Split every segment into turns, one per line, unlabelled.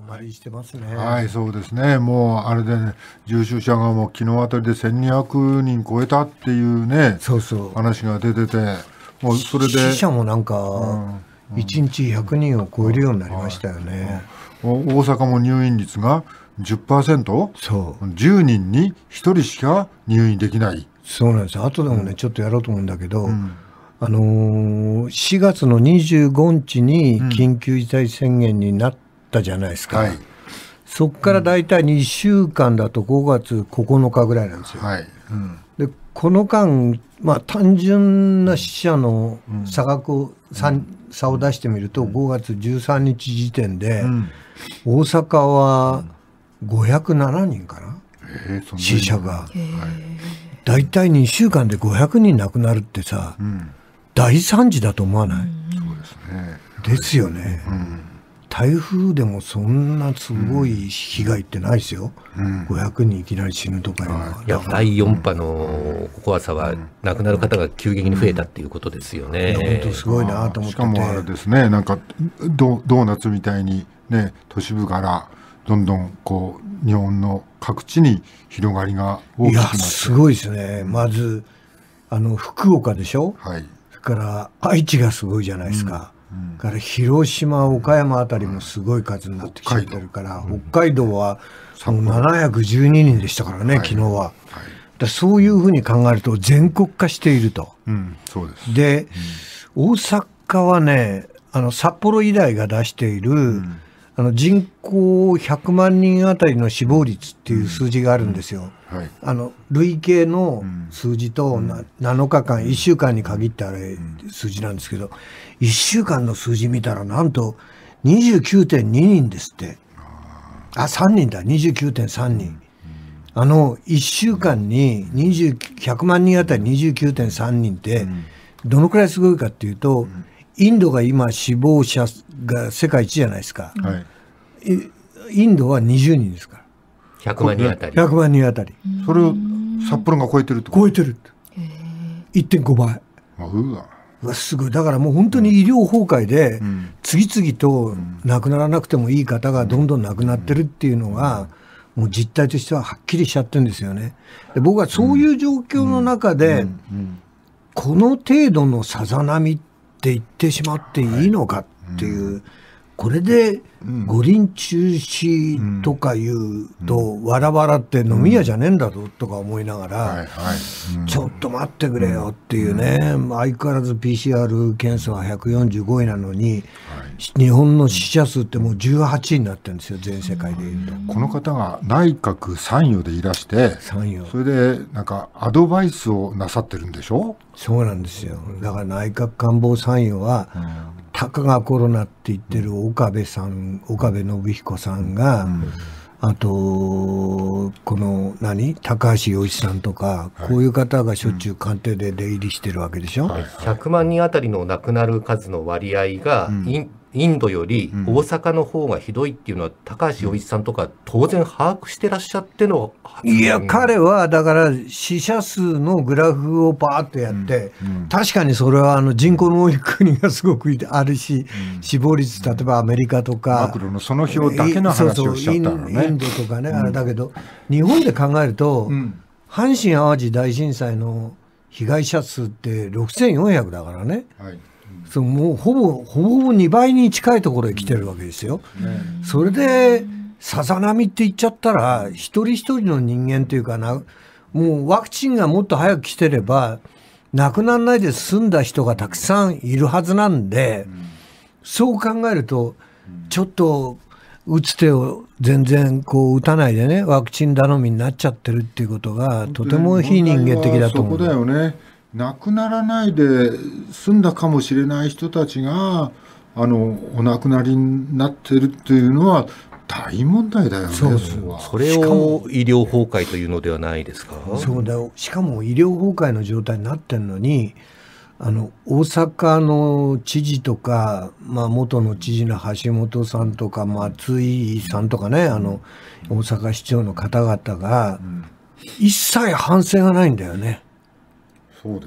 止まりしてますね。はい、そ
うですね。もうあれで、ね、重症者がもう昨日あたりで1200人超えたっていうね、そうそう話が出てて、もうそれで死者もなんか一日100人を超えるようになりましたよね。はい、大阪も入院率が10%、そう、10人に1人しか入院できない。そうなんです。後でもね、うん、ちょっとやろうと思うんだけど。うんあのー、
4月の25日に緊急事態宣言になっったじゃないですか、はい、そこから大体2週間だと5月9日ぐらいなんですよ。はいうん、でこの間、まあ、単純な死者の差額を、うん、差を出してみると、5月13日時点で、大阪は507人かな、
死者が。
大体2週間で500人亡くなるってさ、大惨事だと思わない、そ
うですね
ですよね。うん台風でもそんなすごい被害ってないですよ、うん、500人いきなり死ぬとかいや第4波の怖さは、亡くなる方が急激に増えたっていうことですよね。うん本当すごいなと思ってしかもあれ
ですね、なんかドドーナツみたいに、ね、都市部からどんどんこう日本の各地に広がりが大きくなっていや、すごいですね、まずあの福岡でしょ、はい、それから愛
知がすごいじゃないですか。から広島、岡山あたりもすごい数になってきてるから、北海道はもう712人でしたからね、昨日は。だそういうふうに考えると、全国化していると。で大阪はね、あの札幌医大が出している、うんあの人口100万人あたりの死亡率っていう数字があるんですよ。うんはい、あの累計の数字と、うん、7日間、1週間に限ってあれ、数字なんですけど、1週間の数字見たら、なんと29.2人ですって、あ3人だ、29.3人。あの1週間に100万人あたり29.3人って、どのくらいすごいかっていうと、インドが今、死亡者が世界一じゃないですか、はい、インドは20人ですか
ら、100万人当た
り。100万人当たり。それを札幌が超えてるってこと超えてるって、1.5倍。あうわすごいだからもう本当に医療崩壊で、次々と亡くならなくてもいい方がどんどん亡くなってるっていうのが、もう実態としてははっきりしちゃってるんですよね。で僕はそういう状況の中で、この程度のさざ波っっていってしまっていいのかっていう、はいこれで五輪中止とかいうと、わらわらって飲み屋じゃねえんだぞとか思いながら、ちょっと待ってくれよっていうね、相変わらず PCR 検査は145位なのに、日本の死者数ってもう18になってるんで
すよ、全世界でいうと。この方が内閣参与でいらして、参与それでなんかアドバイスをなさってるんでしょそうなんですよ。だから内閣官房
参与は、たかがコロナって言ってる岡部さん岡部信彦さんが、うん、あとこの何高橋洋一さんとか、はい、こういう方がしょっちゅう官邸で出入りしてるわけでしょ、はい、100万人あたりの亡くなる数の割合が、うん、インドより大阪の方がひどいっていうのは、高橋洋一さんとか、当然把握してらっしゃっての、うん、いや、彼はだから、死者数のグラフをばーっとやって、うんうん、確かにそれはあの人口の多い国がすごくあるし、死亡率、例えばアメリカとか、マクロのその表だけの話をしちゃったのね。そうそうインドとかね、あれだけど、日本で考えると、阪神・淡路大震災の被害者数って6400だからね。はいそのもうほぼほぼ2倍に近いところへ来てるわけですよ。それでさざ波って言っちゃったら一人一人の人間というかなもうワクチンがもっと早く来てれば亡くならないで済んだ人がたくさんいるはずなんで、そう考えるとちょっと打つ手を全然こう打たないでねワクチン頼みになっちゃってるっていうことがとても非人間的だと思う。だ
よね亡くならないで済んだかもしれない人たちがあのお亡くなりになってるっていうのは大問題だよねそうそれを
医療崩壊というのではないですかそうだよしかも医療崩壊の状態になってるのにあの大阪の知事とか、まあ、元の知事の橋本さんとか松井さんとかねあの大阪市長の方々が、一切反省がないんだよね。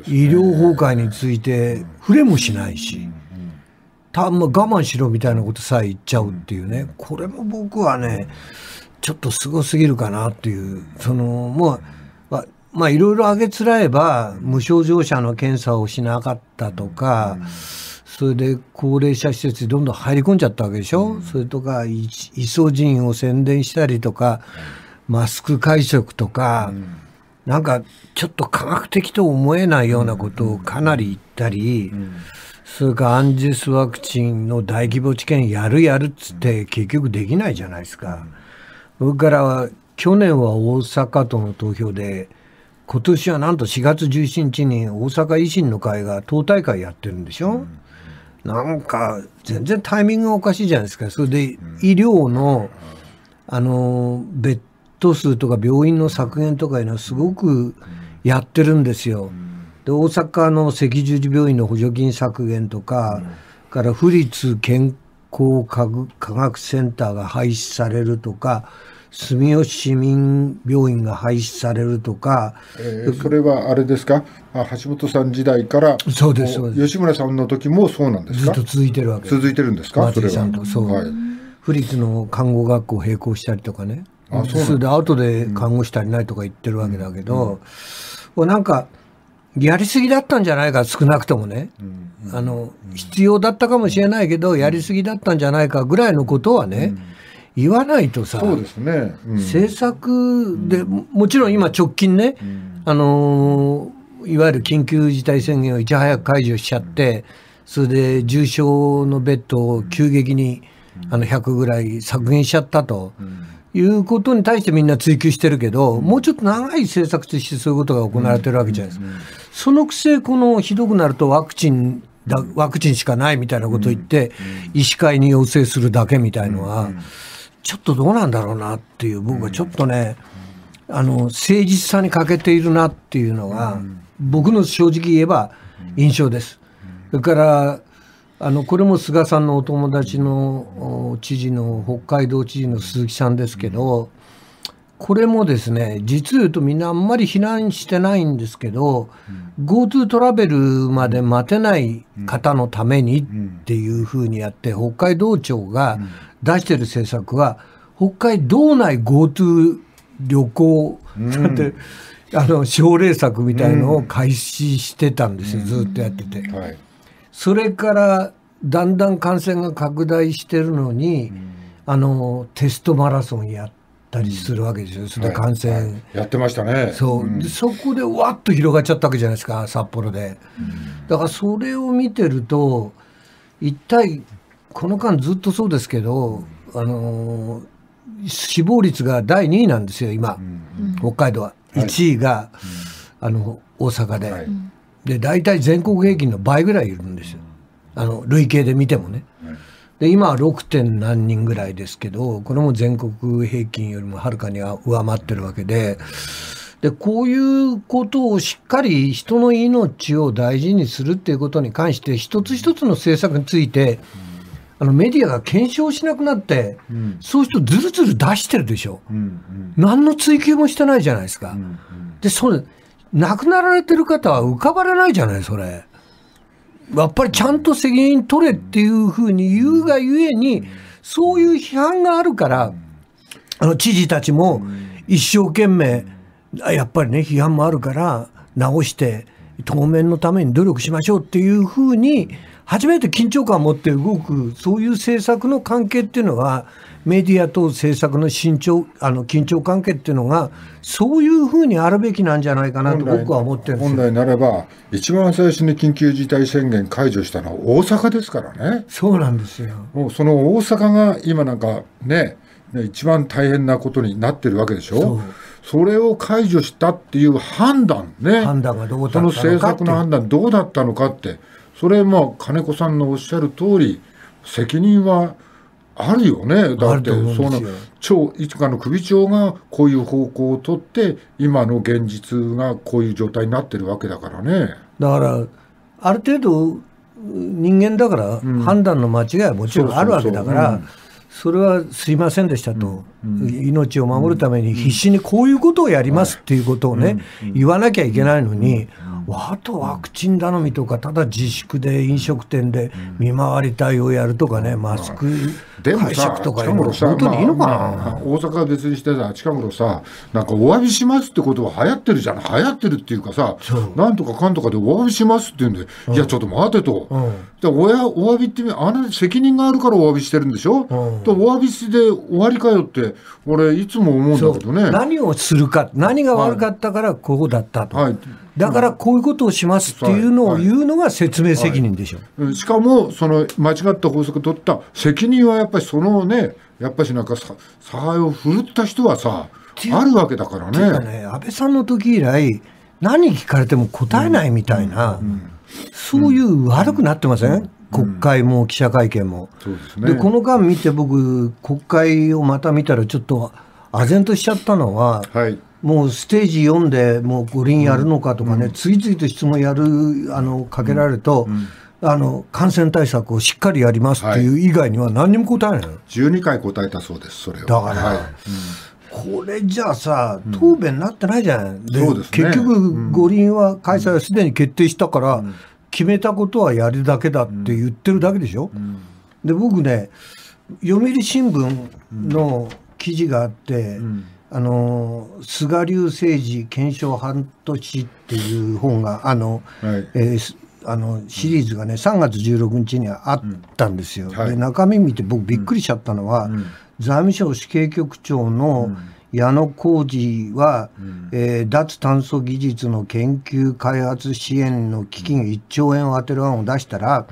医療崩壊について触れもしないし、たま、我慢しろみたいなことさえ言っちゃうっていうね、これも僕はね、ちょっとすごすぎるかなっていう、そのもう、まあいろいろ挙げつらえば、無症状者の検査をしなかったとか、それで高齢者施設にどんどん入り込んじゃったわけでしょ、うん、それとかイソジンを宣伝したりとか、マスク会食とか、うん、なんかちょっと科学的と思えないようなことをかなり言ったり、それからアンジュスワクチンの大規模治験やるやるっつって結局できないじゃないですか。それから去年は大阪との投票で今年はなんと4月17日に大阪維新の会が党大会やってるんでしょ、うん、なんか全然タイミングがおかしいじゃないですかそれで医療のあの別頭数とか病院の削減とかいうのはすごくやってるんですよ。で大阪の赤十字病院の補助金削減とか、から府立健康科学センターが廃止されるとか、住吉市民病院が廃止されるとか、
えー、それはあれですか、橋本さん時代から、そうですうです吉村さんの時もそうなんですかずっと続いてるわけ
続いてるんですか、松井さんと、そう、はい、府立の看護学校並行したりとかね、あそうで後で看護師足りないとか言ってるわけだけど、もうなんかやりすぎだったんじゃないか少なくともね、あの必要だったかもしれないけど、やりすぎだったんじゃないかぐらいのことはね、言わないとさ、そうですね、政策でもちろん今直近ね、あのいわゆる緊急事態宣言をいち早く解除しちゃって、それで重症のベッドを急激にあの100ぐらい削減しちゃったと。うんいうことに対してみんな追求してるけど、もうちょっと長い政策としてそういうことが行われてるわけじゃないですか。そのくせ、このひどくなるとワクチンだ、ワクチンしかないみたいなことを言って、医師会に要請するだけみたいのは、ちょっとどうなんだろうなっていう、僕はちょっとね、あの、誠実さに欠けているなっていうのが、僕の正直言えば印象です。それから、あのこれも菅さんのお友達の知事の北海道知事の鈴木さんですけど、これもですね実言うとみんなあんまり避難してないんですけど、GoTo トラベルまで待てない方のためにっていうふうにやって北海道庁が出してる政策は北海道内 GoTo 旅行、だってあの奨励策みたいのを開始してたんですよ、ずっとやってて。はいそれからだんだん感染が拡大してるのに、うん、あのテストマラソンやったりするわけですよ、それで感染、はいはい、
やってましたねそう、うん、そ
こでわっと広がっちゃったわけじゃないですか札幌で、だからそれを見てると一体この間ずっとそうですけど、あの死亡率が第2位なんですよ今、北海道は、はい、1位が、あの大阪で、で大体全国平均の倍ぐらいいるんですよあの累計で見てもね。で今は 6. 点何人ぐらいですけどこれも全国平均よりもはるかに上回ってるわけで。でこういうことをしっかり人の命を大事にするっていうことに関して一つ一つの政策について、あのメディアが検証しなくなって、そうするとずるずる出してるでしょ、うんん、何の追及もしてないじゃないですか、でそれ亡くなられてる方は浮かばれないじゃない、それ。やっぱりちゃんと責任取れっていうふうに言うがゆえに、そういう批判があるから、あの知事たちも一生懸命、やっぱりね、批判もあるから、直して、当面のために努力しましょうっていうふうに初めて緊張感を持って動くそういう政策の関係っていうのはメディアと政策の慎重あの緊張関係っていうのがそういうふうにあるべきなんじゃないかなと僕は
思ってるんです本来ならば一番最初に緊急事態宣言解除したのは大阪ですからねそうなんですよもうその大阪が今なんかね一番大変なことになってるわけでしょうそれを解除したっていう判断
ね判断がどうその政策の判
断どうだったのかってそれも金子さんのおっしゃる通り責任はあるよねだってその長いつかの首長がこういう方向をとって今の現実がこういう状態になってるわけだからねだからある程度人
間だから判断の間違いはもちろんあるわけだから。うんそうそうそううんそれはすいませんでしたと、命を守るために必死にこういうことをやりますっていうことをね、言わなきゃいけないのに、あとワクチン頼みとか、ただ自粛で飲食店で見回り隊をやるとかね、マスク
会食とか、本当にいいのかな、まあ、大阪は別にしてさ、近頃さ、なんかお詫びしますってことは流行ってるじゃん、流行ってるっていうかさ、なんとかかんとかでお詫びしますって言うんで、うん、いや、ちょっと待てと、うん、でおやお詫びってあれ、責任があるからお詫びしてるんでしょ、うん、とお詫びして終わりかよって、俺、いつも思うんだけどね。何をするか、何が悪かったからこうだったと。はい、はいだからこういうことをしますっていうのを言うのが説明責任でしょ、はいはい、しかもその間違った法則を取った責任はやっぱりそのねやっぱりなんかさ差配を振るった人はさあるわけだからねね安倍さんの時以来
何聞かれても答えないみたいな、うんうん、そういう悪くなってません、うん国会も記者会見も、
うんで、ね、こ
の間見て僕国会をまた見たらちょっと唖然としちゃったのは、はい、もうステージ4でもう五輪やるのかとかね、うん、次々と質問やるあのかけられると、うん、あの感染対策をしっかりやりますっていう以外には何にも答えないの、はい、
12回答えたそうですそれをだから、はい
これじゃあさ、答弁になってないじゃない、うん、で、ね、結局、五輪は開催はすでに決定したから、うん、決めたことはやるだけだって言ってるだけでしょ。うん、で僕ね読売新聞の記事があって、あの菅流政治検証半年っていう本があの、はい、えー、あのシリーズがね3月16日にあったんですよ。うんはい、で中身見て僕びっくりしちゃったのは、うん、財務省死刑局長の矢野浩二は、うん、えー、脱炭素技術の研究開発支援の基金1兆円を充てる案を出したら、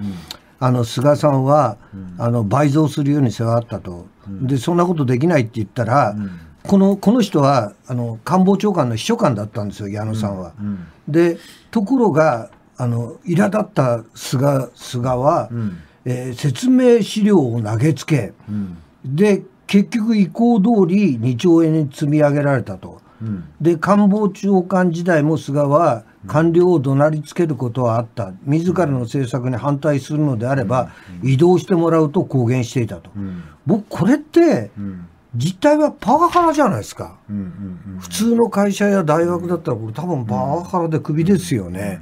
あの菅さんは、あの倍増するように迫ったと、でそんなことできないって言ったら、このこの人はあの官房長官の秘書官だったんですよ、矢野さんは。うんうん、でところがあの苛立った菅菅は、うん、えー、説明資料を投げつけ、うん、で結局意向通り2兆円に積み上げられたと。うん、で官房長官時代も菅は官僚を怒鳴りつけることはあった自らの政策に反対するのであれば、うん、移動してもらうと公言していたと、僕これって、実態はパワハラじゃないですか、普通の会社や大学だったら、これ、多分パワハラでクビですよね。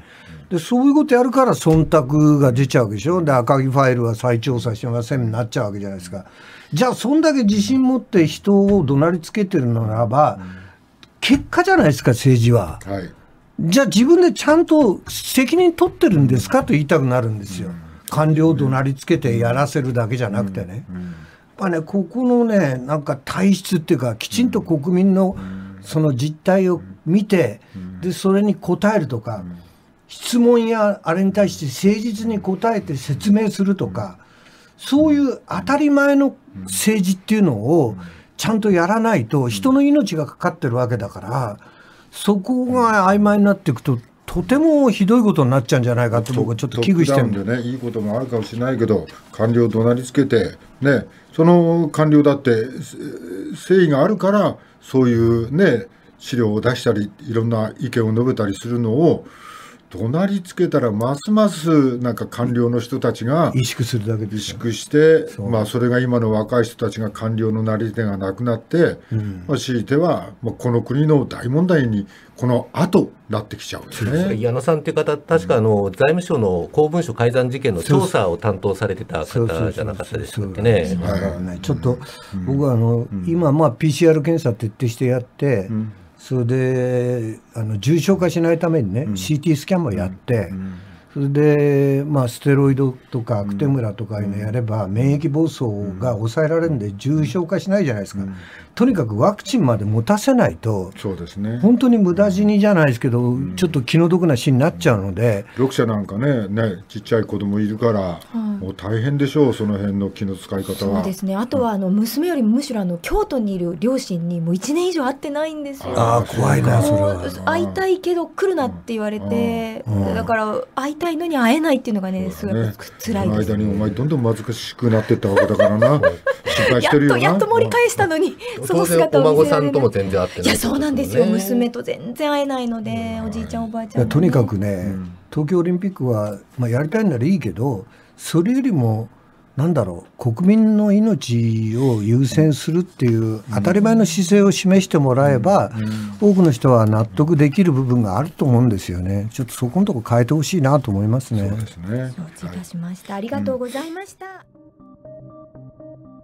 でそういうことやるから忖度が出ちゃうわけでしょで赤木ファイルは再調査してませんになっちゃうわけじゃないですかじゃあそんだけ自信持って人を怒鳴りつけてるのならば、結果じゃないですか政治は、はい、じゃあ自分でちゃんと責任取ってるんですかと言いたくなるんですよ、官僚怒鳴りつけてやらせるだけじゃなくてね、ぱねここのねなんか体質っていうかきちんと国民のその実態を見てでそれに答えるとか質問やあれに対して誠実に答えて説明するとかそういう当たり前の政治っていうのをちゃんとやらないと人の命がかかってるわけだからそこが曖昧になっていくととてもひどいことになっちゃうんじゃないかと僕はちょっと危惧してるんで
ねいいこともあるかもしれないけど官僚怒鳴りつけてねその官僚だって誠意があるからそういうね資料を出したりいろんな意見を述べたりするのを怒鳴りつけたらますますなんか官僚の人たちが萎縮するだけで、ね、萎縮して、まあ、それが今の若い人たちが官僚のなり手がなくなって、うん、まあ、強いては、まあ、この国の大問題にこの後なってきちゃうんですね
矢野さんという方、確かあの、財務省の公文書改ざん事件の調査を
担当されてた方じゃなかったでしたっけね。
ちょっと、僕はあの、今、まあ、PCR 検査徹底してやって、うんそれであの重症化しないためにね、うん、CT スキャンもやって、うん、それで、まあ、ステロイドとかアクテムラとかいうのやれば、免疫暴走が抑えられるんで重症化しないじゃないですか、とにかくワクチンまで持たせないと、そうですね、本当に無駄死にじゃないですけど、う
ん、ちょっと気の毒な死になっちゃうので、読者なんかね、ねちっちゃい子供いるから、もう大変でしょう、その辺の気の使い方は。そうですね、あとはあの娘よりむしろあの京都にいる両親に、もう1年以上会ってないんですよ。あ怖いなそれは会いたいけど来るなって言われて、だから会いたいのに会えないっていうのがね、すごい辛いです、ね。間にお前どんどん貧しくなってったわけだからな、心配してるよやっと盛り返したのに当然お孫さんとも全然会ってない、ね、いやそうなんですよ娘と全然会えないので、おじいちゃんおばあちゃん、ね、とにかく
ね、東京オリンピックは、まあ、やりたいならいいけどそれよりもなんだろう国民の命を優先するっていう当たり前の姿勢を示してもらえば、多くの人は納得できる部分があると思うんですよねちょっとそこのとこ変えてほしいなと思いますね。そうですね承知いたしました、ありが
とうございました、うん